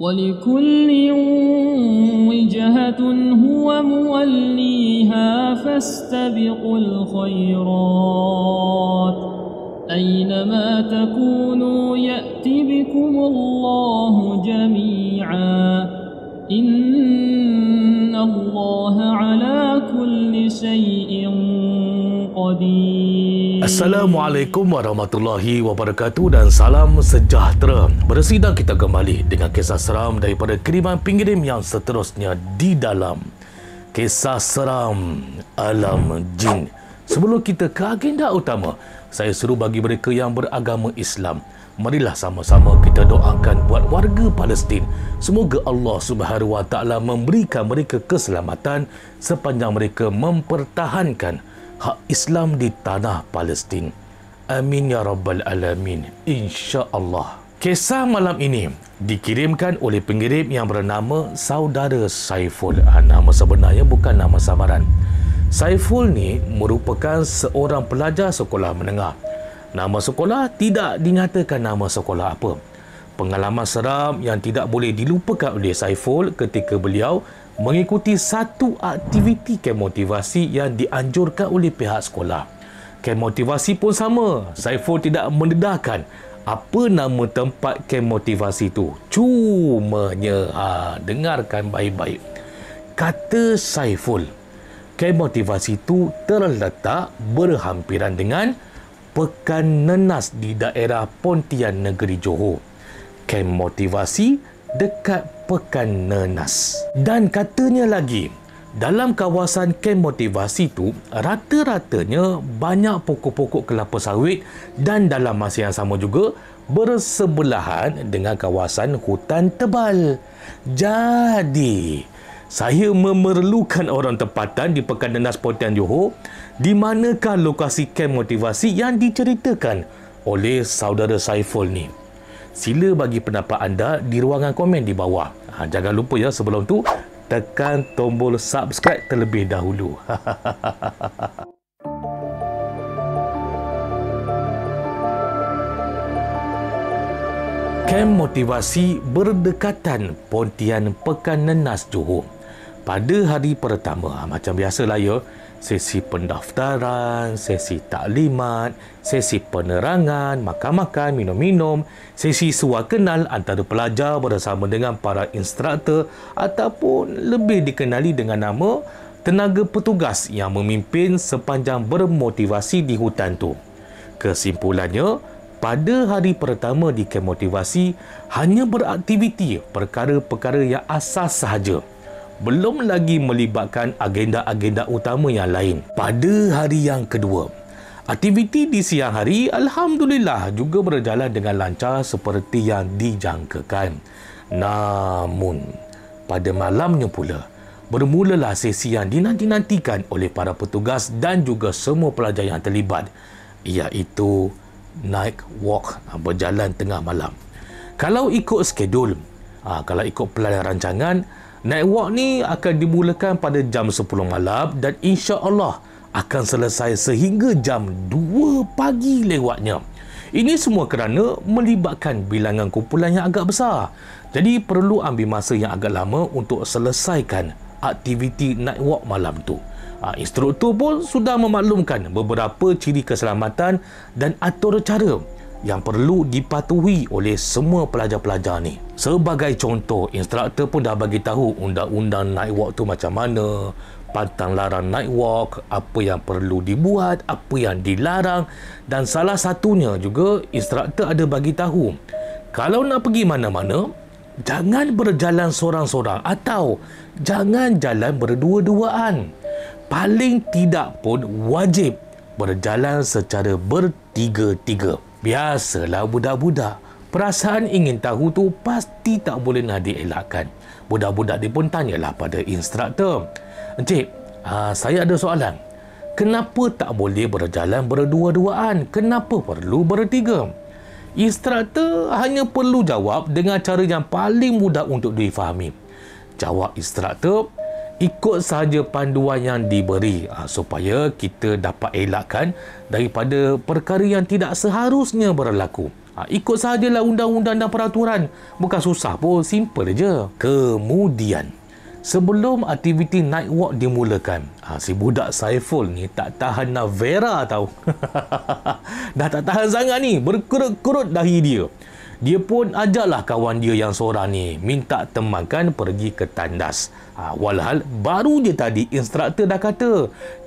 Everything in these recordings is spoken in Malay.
ولكل وجهة هو موليها فاستبقوا الخيرات أينما تكونوا يأت بكم الله جميعا إن الله على كل شيء قدير Assalamualaikum warahmatullahi wabarakatuh dan salam sejahtera. Bersidang kita kembali dengan kisah seram daripada kiriman pengirim yang seterusnya di dalam kisah seram alam jin. Sebelum kita ke agenda utama, saya suruh bagi mereka yang beragama Islam. Marilah sama-sama kita doakan buat warga Palestin. Semoga Allah Subhanahu Wa Taala memberikan mereka keselamatan sepanjang mereka mempertahankan hak Islam di tanah Palestin. Amin ya rabbal alamin. Insya-Allah. Kisah malam ini dikirimkan oleh pengirim yang bernama Saudara Saiful. Ah, nama sebenarnya bukan nama samaran. Saiful ni merupakan seorang pelajar sekolah menengah. Nama sekolah tidak dinyatakan nama sekolah apa. Pengalaman seram yang tidak boleh dilupakan oleh Saiful ketika beliau mengikuti satu aktiviti kemotivasi yang dianjurkan oleh pihak sekolah. Kemotivasi pun sama, Saiful tidak mendedahkan apa nama tempat kemotivasi itu. Cumanya, ha, dengarkan baik-baik. Kata Saiful, kemotivasi itu terletak berhampiran dengan Pekan Nenas di daerah Pontian Negeri Johor. Kemotivasi motivasi dekat Pekan Nenas. Dan katanya lagi, dalam kawasan kem motivasi tu rata-ratanya banyak pokok-pokok kelapa sawit dan dalam masa yang sama juga bersebelahan dengan kawasan hutan tebal. Jadi, saya memerlukan orang tempatan di Pekan Nenas Potian Johor di manakah lokasi kem motivasi yang diceritakan oleh saudara Saiful ni sila bagi pendapat anda di ruangan komen di bawah. Ha, jangan lupa ya sebelum tu tekan tombol subscribe terlebih dahulu. Kem motivasi berdekatan Pontian Pekan Nenas Johor. Pada hari pertama, ha, macam biasalah ya, sesi pendaftaran, sesi taklimat, sesi penerangan, makan-makan, minum-minum, sesi suar kenal antara pelajar bersama dengan para instruktor ataupun lebih dikenali dengan nama tenaga petugas yang memimpin sepanjang bermotivasi di hutan tu. Kesimpulannya, pada hari pertama di kemotivasi, hanya beraktiviti perkara-perkara yang asas sahaja belum lagi melibatkan agenda-agenda utama yang lain. Pada hari yang kedua, aktiviti di siang hari alhamdulillah juga berjalan dengan lancar seperti yang dijangkakan. Namun, pada malamnya pula, bermulalah sesi yang dinanti-nantikan oleh para petugas dan juga semua pelajar yang terlibat iaitu naik walk ah, berjalan tengah malam. Kalau ikut skedul, ah, kalau ikut pelan rancangan, Network ni akan dimulakan pada jam 10 malam dan insya Allah akan selesai sehingga jam 2 pagi lewatnya. Ini semua kerana melibatkan bilangan kumpulan yang agak besar. Jadi perlu ambil masa yang agak lama untuk selesaikan aktiviti nightwalk malam tu. Ha, ah, instruktur pun sudah memaklumkan beberapa ciri keselamatan dan atur cara yang perlu dipatuhi oleh semua pelajar-pelajar ni. Sebagai contoh, instruktor pun dah bagi tahu undang-undang night walk tu macam mana, pantang larang night walk, apa yang perlu dibuat, apa yang dilarang dan salah satunya juga instruktor ada bagi tahu kalau nak pergi mana-mana, jangan berjalan seorang-seorang atau jangan jalan berdua-duaan. Paling tidak pun wajib berjalan secara bertiga-tiga. Biasalah budak-budak. Perasaan ingin tahu tu pasti tak boleh nak dielakkan. Budak-budak dia pun tanyalah pada instruktor. Encik, uh, saya ada soalan. Kenapa tak boleh berjalan berdua-duaan? Kenapa perlu bertiga? Instruktor hanya perlu jawab dengan cara yang paling mudah untuk difahami. Jawab instruktor, ikut sahaja panduan yang diberi ah, supaya kita dapat elakkan daripada perkara yang tidak seharusnya berlaku. Ah, ikut sahajalah undang-undang dan peraturan. Bukan susah pun, simple je. Kemudian, sebelum aktiviti night walk dimulakan, ah, si budak Saiful ni tak tahan nak Vera tau. dah tak tahan sangat ni, berkerut-kerut dahi dia dia pun ajaklah kawan dia yang seorang ni minta temankan pergi ke tandas. Ha, walhal baru je tadi instruktor dah kata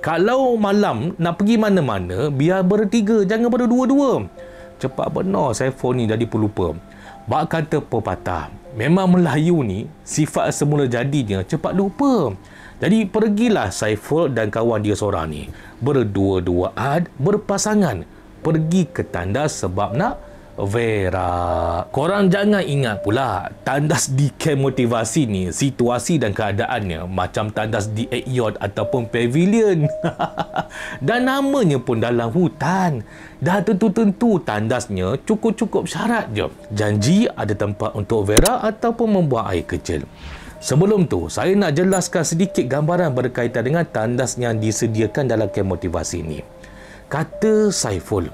kalau malam nak pergi mana-mana biar bertiga jangan berdua-dua. Cepat benar saya phone ni jadi pelupa. Bak kata pepatah memang Melayu ni sifat semula jadinya cepat lupa. Jadi pergilah Saiful dan kawan dia seorang ni berdua ad berpasangan pergi ke tandas sebab nak Vera. Korang jangan ingat pula tandas di decay motivasi ni situasi dan keadaannya macam tandas di yacht ataupun pavilion. dan namanya pun dalam hutan. Dah tentu-tentu tandasnya cukup-cukup syarat je. Janji ada tempat untuk Vera ataupun membuang air kecil. Sebelum tu, saya nak jelaskan sedikit gambaran berkaitan dengan tandas yang disediakan dalam kem motivasi ini. Kata Saiful,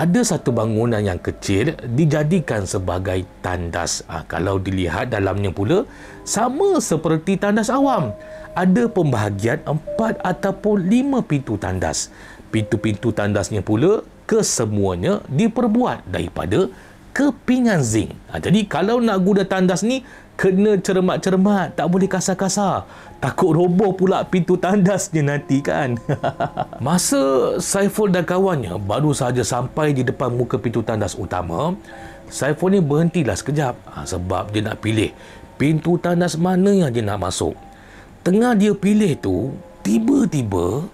ada satu bangunan yang kecil dijadikan sebagai tandas. Ha, kalau dilihat dalamnya pula, sama seperti tandas awam. Ada pembahagian empat ataupun lima pintu tandas. Pintu-pintu tandasnya pula, kesemuanya diperbuat daripada kepingan zinc. Ha, jadi kalau nak guna tandas ni, kena cermat-cermat, tak boleh kasar-kasar. Takut roboh pula pintu tandasnya nanti kan. Masa Saiful dan kawannya baru sahaja sampai di depan muka pintu tandas utama, Saiful ni berhentilah sekejap ha, sebab dia nak pilih pintu tandas mana yang dia nak masuk. Tengah dia pilih tu, tiba-tiba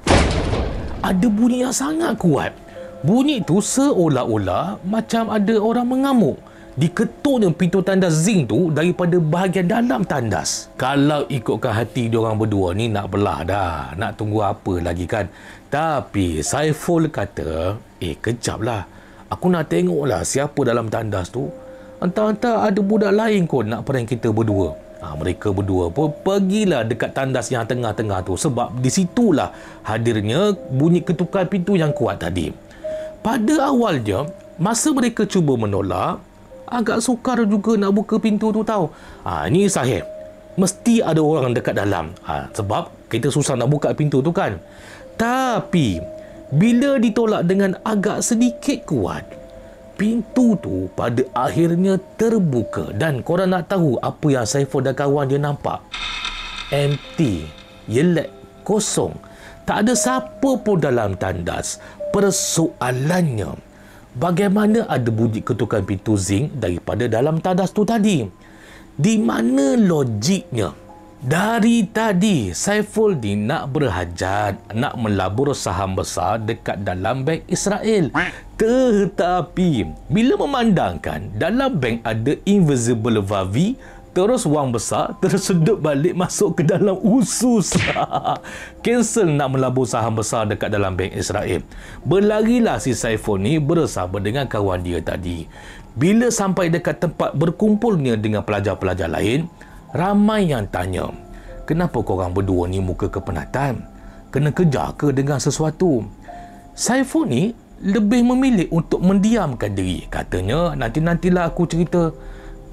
ada bunyi yang sangat kuat. Bunyi tu seolah-olah macam ada orang mengamuk. Diketuknya pintu tandas zinc tu daripada bahagian dalam tandas. Kalau ikutkan hati diorang berdua ni nak belah dah. Nak tunggu apa lagi kan? Tapi Saiful kata, eh kejap lah. Aku nak tengok lah siapa dalam tandas tu. Entah-entah ada budak lain kot nak perang kita berdua. Ha, mereka berdua pun pergilah dekat tandas yang tengah-tengah tu sebab di situlah hadirnya bunyi ketukan pintu yang kuat tadi pada awalnya masa mereka cuba menolak agak sukar juga nak buka pintu tu tau ha, ni sahih mesti ada orang dekat dalam ha, sebab kita susah nak buka pintu tu kan tapi bila ditolak dengan agak sedikit kuat pintu tu pada akhirnya terbuka dan korang nak tahu apa yang Saiful dan kawan dia nampak empty yelek kosong tak ada siapa pun dalam tandas persoalannya bagaimana ada bunyi ketukan pintu zinc daripada dalam tadas tu tadi di mana logiknya dari tadi Saiful ni nak berhajat nak melabur saham besar dekat dalam bank Israel tetapi bila memandangkan dalam bank ada invisible Vavi terus wang besar, tersedut balik masuk ke dalam usus. Cancel nak melabur saham besar dekat dalam Bank Israel. Berlarilah si Saiful ni bersama dengan kawan dia tadi. Bila sampai dekat tempat berkumpulnya dengan pelajar-pelajar lain, ramai yang tanya, kenapa korang berdua ni muka kepenatan? Kena kejar ke dengan sesuatu? Saiful ni lebih memilih untuk mendiamkan diri. Katanya, nanti-nantilah aku cerita.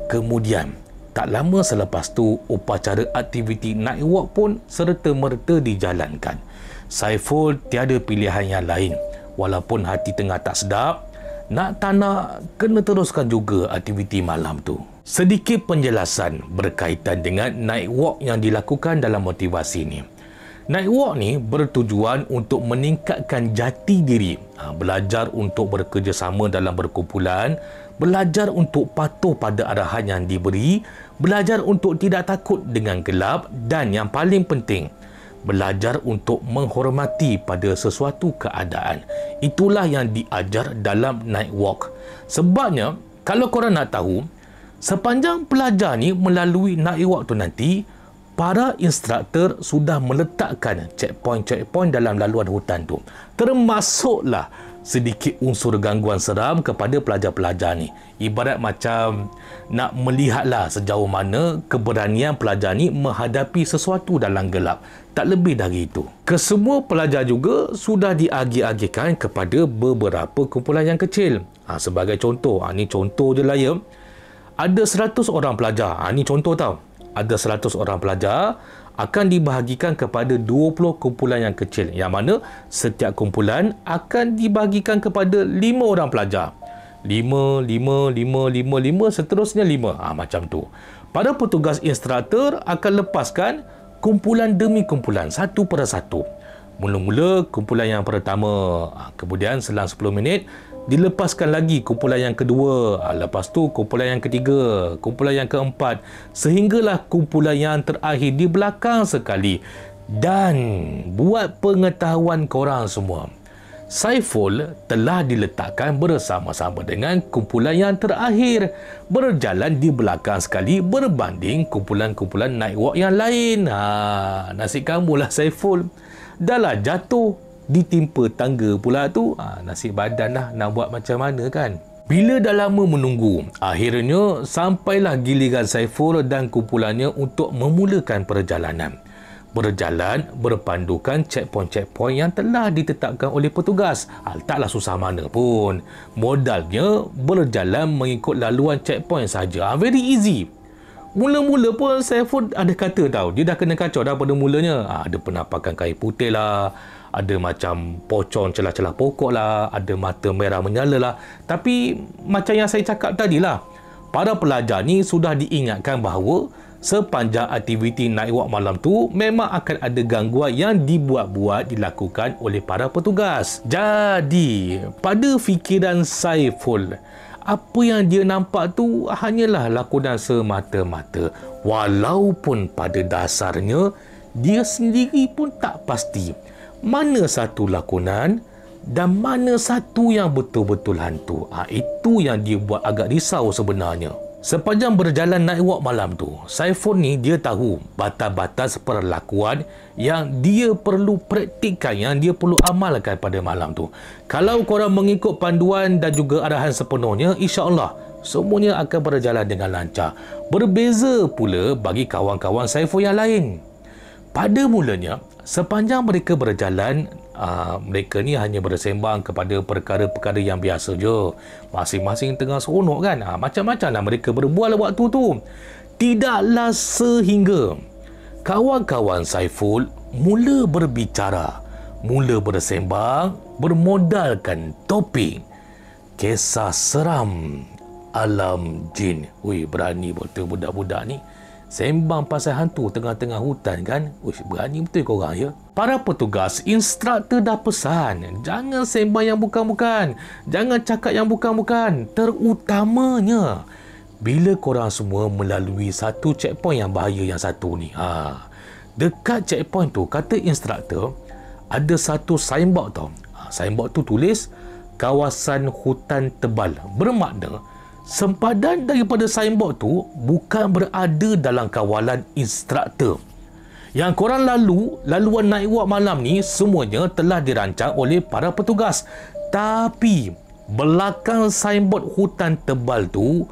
Kemudian, tak lama selepas tu, upacara aktiviti night walk pun serta-merta dijalankan. Saiful tiada pilihan yang lain. Walaupun hati tengah tak sedap, nak tak nak kena teruskan juga aktiviti malam tu. Sedikit penjelasan berkaitan dengan night walk yang dilakukan dalam motivasi ini. Nightwalk ni bertujuan untuk meningkatkan jati diri, ha, belajar untuk bekerjasama dalam berkumpulan, belajar untuk patuh pada arahan yang diberi, belajar untuk tidak takut dengan gelap dan yang paling penting, belajar untuk menghormati pada sesuatu keadaan. Itulah yang diajar dalam Nightwalk. Sebabnya, kalau korang nak tahu, sepanjang pelajar ni melalui Nightwalk tu nanti, para instruktur sudah meletakkan checkpoint-checkpoint dalam laluan hutan tu. Termasuklah sedikit unsur gangguan seram kepada pelajar-pelajar ni. Ibarat macam nak melihatlah sejauh mana keberanian pelajar ni menghadapi sesuatu dalam gelap. Tak lebih dari itu. Kesemua pelajar juga sudah diagih-agihkan kepada beberapa kumpulan yang kecil. Ha, sebagai contoh, ha, ni contoh je lah ya. Ada 100 orang pelajar. Ha, ni contoh tau ada 100 orang pelajar akan dibahagikan kepada 20 kumpulan yang kecil yang mana setiap kumpulan akan dibahagikan kepada 5 orang pelajar 5, 5, 5, 5, seterusnya 5 ha, macam tu para petugas instruktur akan lepaskan kumpulan demi kumpulan satu per satu mula-mula kumpulan yang pertama ha, kemudian selang 10 minit dilepaskan lagi kumpulan yang kedua ah, lepas tu kumpulan yang ketiga kumpulan yang keempat sehinggalah kumpulan yang terakhir di belakang sekali dan buat pengetahuan korang semua Saiful telah diletakkan bersama-sama dengan kumpulan yang terakhir berjalan di belakang sekali berbanding kumpulan-kumpulan night walk yang lain ha, nasib kamu lah Saiful dah lah jatuh ditimpa tangga pula tu ha, nasib badan lah nak buat macam mana kan bila dah lama menunggu akhirnya sampailah giliran Saiful dan kumpulannya untuk memulakan perjalanan berjalan berpandukan checkpoint-checkpoint yang telah ditetapkan oleh petugas ha, taklah susah mana pun modalnya berjalan mengikut laluan checkpoint sahaja ha, very easy Mula-mula pun Saiful ada kata tau Dia dah kena kacau dah pada mulanya ha, Dia pernah pakai kain putih lah ada macam pocong celah-celah pokok lah, ada mata merah menyala lah. Tapi macam yang saya cakap tadi lah, para pelajar ni sudah diingatkan bahawa sepanjang aktiviti night walk malam tu memang akan ada gangguan yang dibuat-buat dilakukan oleh para petugas. Jadi, pada fikiran Saiful, apa yang dia nampak tu hanyalah lakonan semata-mata. Walaupun pada dasarnya, dia sendiri pun tak pasti mana satu lakonan dan mana satu yang betul-betul hantu ha, itu yang dia buat agak risau sebenarnya sepanjang berjalan night walk malam tu Saiful ni dia tahu batas-batas perlakuan yang dia perlu praktikkan yang dia perlu amalkan pada malam tu kalau korang mengikut panduan dan juga arahan sepenuhnya insya Allah semuanya akan berjalan dengan lancar berbeza pula bagi kawan-kawan Saiful yang lain pada mulanya, Sepanjang mereka berjalan, uh, mereka ni hanya bersembang kepada perkara-perkara yang biasa je. Masing-masing tengah seronok kan? Uh, macam-macam lah mereka berbual waktu tu. Tidaklah sehingga kawan-kawan Saiful mula berbicara, mula bersembang bermodalkan topik kisah seram alam jin. Wih, berani betul budak-budak ni. Sembang pasal hantu tengah-tengah hutan kan? Uish, berani betul korang ya? Para petugas, instruktur dah pesan. Jangan sembang yang bukan-bukan. Jangan cakap yang bukan-bukan. Terutamanya, bila korang semua melalui satu checkpoint yang bahaya yang satu ni. Ha. Dekat checkpoint tu, kata instruktur, ada satu signboard tau. Ha, signboard tu tulis, kawasan hutan tebal. Bermakna, sempadan daripada signboard tu bukan berada dalam kawalan instruktor. Yang korang lalu, laluan naik wak malam ni semuanya telah dirancang oleh para petugas. Tapi, belakang signboard hutan tebal tu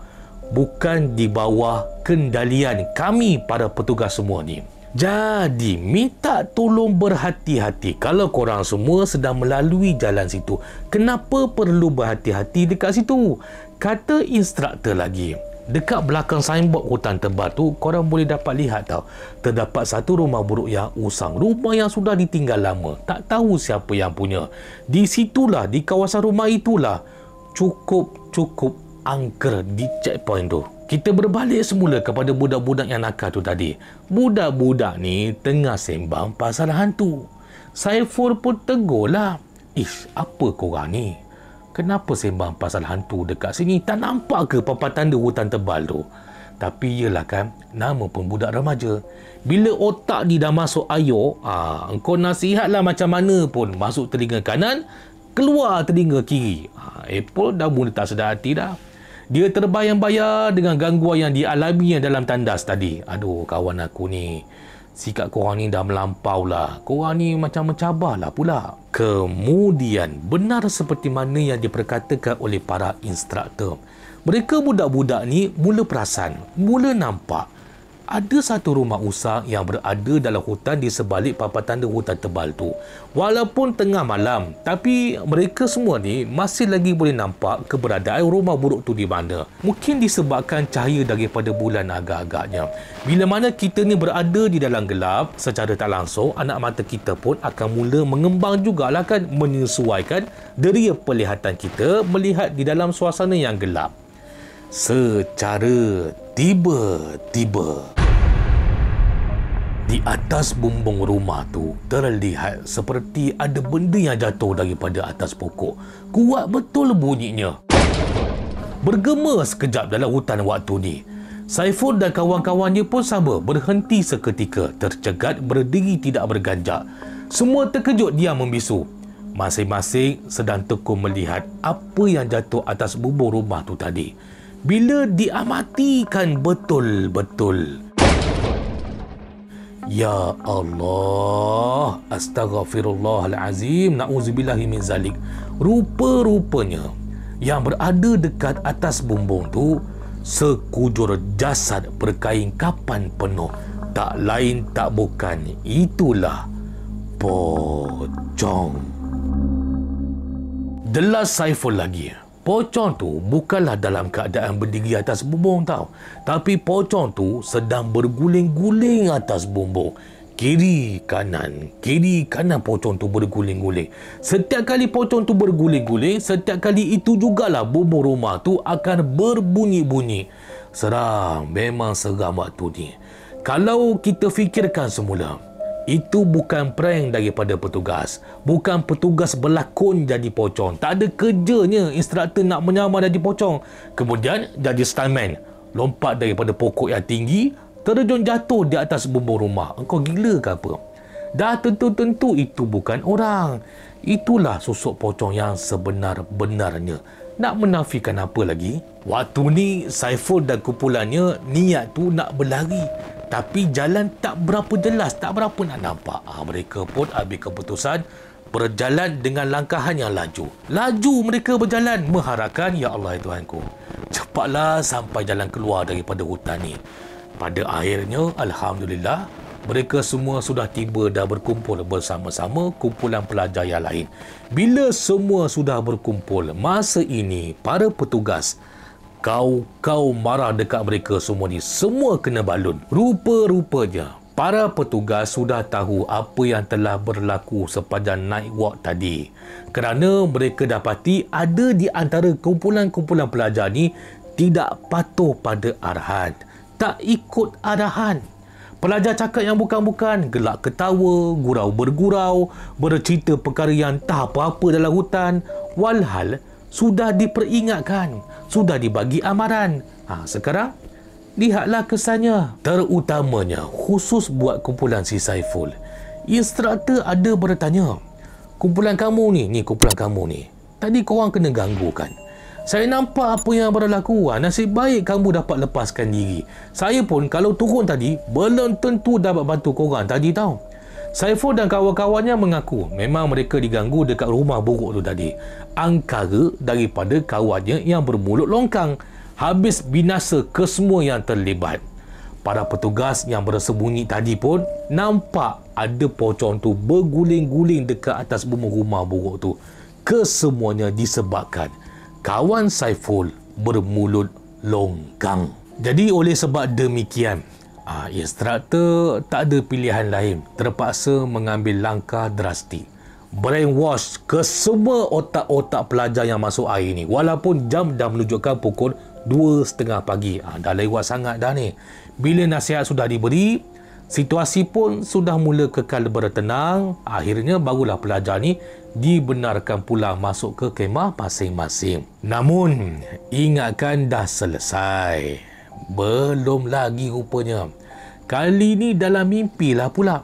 bukan di bawah kendalian kami para petugas semua ni. Jadi, minta tolong berhati-hati kalau korang semua sedang melalui jalan situ. Kenapa perlu berhati-hati dekat situ? kata instruktor lagi dekat belakang signboard hutan tebal tu korang boleh dapat lihat tau terdapat satu rumah buruk yang usang rumah yang sudah ditinggal lama tak tahu siapa yang punya di situlah di kawasan rumah itulah cukup-cukup angker di checkpoint tu kita berbalik semula kepada budak-budak yang nakal tu tadi budak-budak ni tengah sembang pasal hantu Saiful pun tegur lah ish apa korang ni kenapa sembang pasal hantu dekat sini tak nampak ke papan tanda hutan tebal tu tapi ialah kan nama pun budak remaja bila otak ni dah masuk ayok ah engkau nasihatlah macam mana pun masuk telinga kanan keluar telinga kiri ha, Apple dah mula tak sedar hati dah dia terbayang-bayang dengan gangguan yang dialaminya dalam tandas tadi aduh kawan aku ni sikap korang ni dah melampau lah. Korang ni macam mencabar lah pula. Kemudian, benar seperti mana yang diperkatakan oleh para instruktor. Mereka budak-budak ni mula perasan, mula nampak ada satu rumah usang yang berada dalam hutan di sebalik papan tanda hutan tebal tu. Walaupun tengah malam, tapi mereka semua ni masih lagi boleh nampak keberadaan rumah buruk tu di mana. Mungkin disebabkan cahaya daripada bulan agak-agaknya. Bila mana kita ni berada di dalam gelap, secara tak langsung anak mata kita pun akan mula mengembang jugalah kan menyesuaikan deria perlihatan kita melihat di dalam suasana yang gelap secara tiba-tiba di atas bumbung rumah tu terlihat seperti ada benda yang jatuh daripada atas pokok kuat betul bunyinya bergema sekejap dalam hutan waktu ni Saiful dan kawan-kawannya pun sama berhenti seketika tercegat berdiri tidak berganjak semua terkejut dia membisu masing-masing sedang tekun melihat apa yang jatuh atas bumbung rumah tu tadi bila diamatikan betul-betul. Ya Allah, astaghfirullahalazim, na'udzubillahi min zalik. Rupa-rupanya yang berada dekat atas bumbung tu sekujur jasad berkain kapan penuh. Tak lain tak bukan itulah pocong. Delas Saiful lagi ya. Pocong tu bukanlah dalam keadaan berdiri atas bumbung tau. Tapi pocong tu sedang berguling-guling atas bumbung. Kiri kanan, kiri kanan pocong tu berguling-guling. Setiap kali pocong tu berguling-guling, setiap kali itu jugalah bumbung rumah tu akan berbunyi-bunyi. Seram, memang seram waktu ni. Kalau kita fikirkan semula, itu bukan prank daripada petugas. Bukan petugas berlakon jadi pocong. Tak ada kerjanya instruktur nak menyamar jadi pocong. Kemudian jadi stuntman. Lompat daripada pokok yang tinggi, terjun jatuh di atas bumbung rumah. Engkau gila ke apa? Dah tentu-tentu itu bukan orang. Itulah sosok pocong yang sebenar-benarnya. Nak menafikan apa lagi? Waktu ni, Saiful dan kumpulannya niat tu nak berlari tapi jalan tak berapa jelas, tak berapa nak nampak. Ha, mereka pun ambil keputusan berjalan dengan langkahan yang laju. Laju mereka berjalan mengharapkan ya Allah ya Tuhanku. Cepatlah sampai jalan keluar daripada hutan ni. Pada akhirnya alhamdulillah mereka semua sudah tiba dan berkumpul bersama-sama kumpulan pelajar yang lain. Bila semua sudah berkumpul, masa ini para petugas kau kau marah dekat mereka semua ni semua kena balun rupa-rupanya para petugas sudah tahu apa yang telah berlaku sepanjang night walk tadi kerana mereka dapati ada di antara kumpulan-kumpulan pelajar ni tidak patuh pada arahan tak ikut arahan Pelajar cakap yang bukan-bukan, gelak ketawa, gurau bergurau, bercerita perkara yang tak apa-apa dalam hutan. Walhal, sudah diperingatkan sudah dibagi amaran. Ha, sekarang, lihatlah kesannya. Terutamanya, khusus buat kumpulan si Saiful. Instruktur ada bertanya, kumpulan kamu ni, ni kumpulan kamu ni, tadi korang kena ganggu kan? Saya nampak apa yang berlaku. Ha, nasib baik kamu dapat lepaskan diri. Saya pun kalau turun tadi, belum tentu dapat bantu korang tadi tau. Saiful dan kawan-kawannya mengaku memang mereka diganggu dekat rumah buruk tu tadi. Angkara daripada kawannya yang bermulut longkang habis binasa kesemua yang terlibat. Para petugas yang bersembunyi tadi pun nampak ada pocong tu berguling-guling dekat atas bumi rumah buruk tu. Kesemuanya disebabkan kawan Saiful bermulut longkang. Jadi oleh sebab demikian, Uh, ah, instruktor tak ada pilihan lain. Terpaksa mengambil langkah drastik. Brainwash ke semua otak-otak pelajar yang masuk air ni. Walaupun jam dah menunjukkan pukul 2.30 pagi. Uh, dah lewat sangat dah ni. Bila nasihat sudah diberi, situasi pun sudah mula kekal bertenang. Akhirnya barulah pelajar ni dibenarkan pula masuk ke kemah masing-masing. Namun, ingatkan dah selesai. Belum lagi rupanya. Kali ni dalam mimpi lah pula.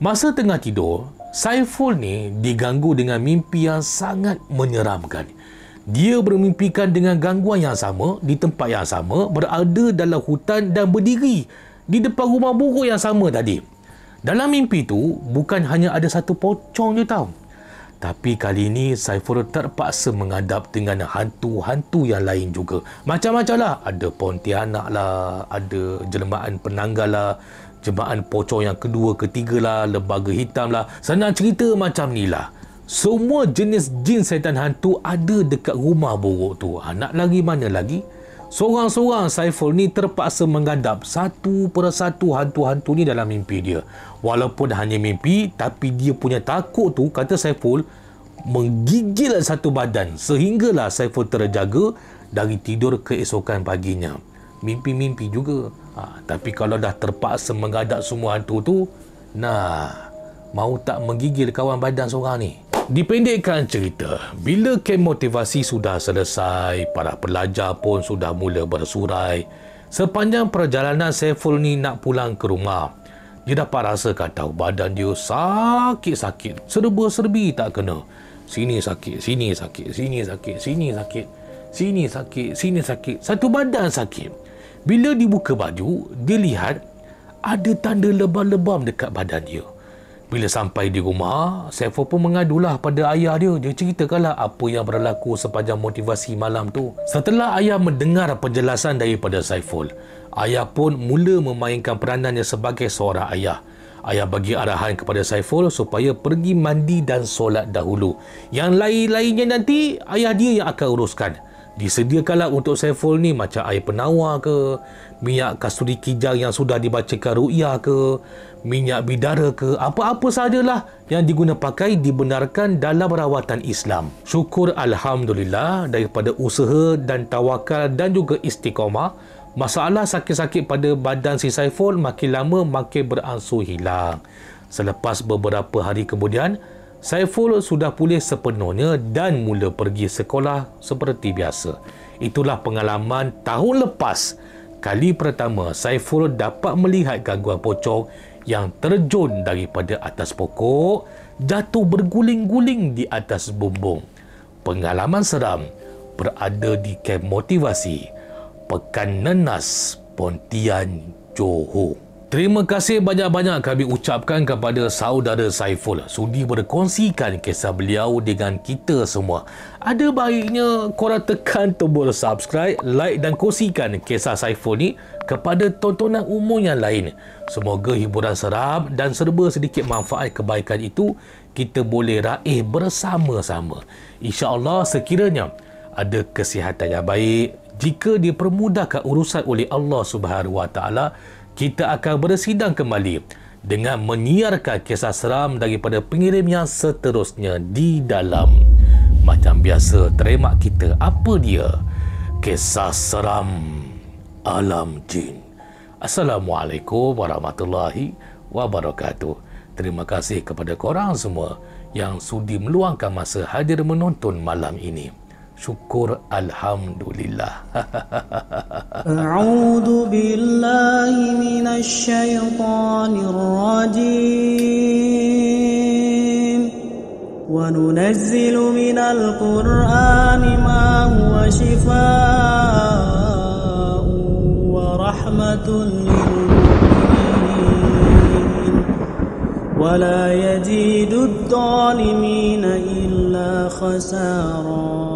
Masa tengah tidur, Saiful ni diganggu dengan mimpi yang sangat menyeramkan. Dia bermimpikan dengan gangguan yang sama di tempat yang sama berada dalam hutan dan berdiri di depan rumah buruk yang sama tadi. Dalam mimpi tu bukan hanya ada satu pocong je tau. Tapi kali ini Saiful terpaksa menghadap dengan hantu-hantu yang lain juga. Macam-macam lah. Ada Pontianak lah, ada Jelembaan Penanggal lah, Jemaah Pocong yang kedua, ketiga lah, Lembaga Hitam lah. Senang cerita macam ni lah. Semua jenis jin setan hantu ada dekat rumah buruk tu. Anak ah, lagi mana lagi? Seorang-seorang Saiful ni terpaksa menggadap satu persatu hantu-hantu ni dalam mimpi dia. Walaupun hanya mimpi, tapi dia punya takut tu, kata Saiful, menggigil satu badan sehinggalah Saiful terjaga dari tidur keesokan paginya. Mimpi-mimpi juga. Ha, tapi kalau dah terpaksa menggadap semua hantu tu, nah, mau tak menggigil kawan badan seorang ni? Dipendekkan cerita, bila kem motivasi sudah selesai, para pelajar pun sudah mula bersurai. Sepanjang perjalanan Saiful ni nak pulang ke rumah, dia dapat rasakan tahu badan dia sakit-sakit, serba-serbi tak kena. Sini sakit, sini sakit, sini sakit, sini sakit, sini sakit, sini sakit, satu badan sakit. Bila dibuka baju, dia lihat ada tanda lebam-lebam dekat badan dia. Bila sampai di rumah, Saiful pun mengadulah pada ayah dia. Dia ceritakanlah apa yang berlaku sepanjang motivasi malam tu. Setelah ayah mendengar penjelasan daripada Saiful, ayah pun mula memainkan peranannya sebagai seorang ayah. Ayah bagi arahan kepada Saiful supaya pergi mandi dan solat dahulu. Yang lain-lainnya nanti ayah dia yang akan uruskan. Disediakanlah untuk Saiful ni macam air penawar ke, minyak kasturi kijang yang sudah dibacakan ru'yah ke, minyak bidara ke, apa-apa sajalah yang diguna pakai dibenarkan dalam rawatan Islam. Syukur Alhamdulillah daripada usaha dan tawakal dan juga istiqamah, masalah sakit-sakit pada badan si Saiful makin lama makin beransur hilang. Selepas beberapa hari kemudian, Saiful sudah pulih sepenuhnya dan mula pergi sekolah seperti biasa. Itulah pengalaman tahun lepas kali pertama Saiful dapat melihat gangguan pocong yang terjun daripada atas pokok jatuh berguling-guling di atas bumbung. Pengalaman seram berada di kem motivasi Pekan Nenas Pontian Johor. Terima kasih banyak-banyak kami ucapkan kepada saudara Saiful sudi berkongsikan kisah beliau dengan kita semua. Ada baiknya korang tekan tombol subscribe, like dan kongsikan kisah Saiful ni kepada tontonan umum yang lain. Semoga hiburan seram dan serba sedikit manfaat kebaikan itu kita boleh raih bersama-sama. Insya Allah sekiranya ada kesihatan yang baik jika dipermudahkan urusan oleh Allah Subhanahu Wa Taala kita akan bersidang kembali dengan menyiarkan kisah seram daripada pengirim yang seterusnya di dalam macam biasa terima kita apa dia kisah seram alam jin assalamualaikum warahmatullahi wabarakatuh terima kasih kepada korang semua yang sudi meluangkan masa hadir menonton malam ini syukur alhamdulillah a'udzu billahi minasy syaithanir rajim wa nunazzilu minal qur'ani ma huwa shifaa'un wa rahmatun lil ولا يزيد الظالمين إلا خساراً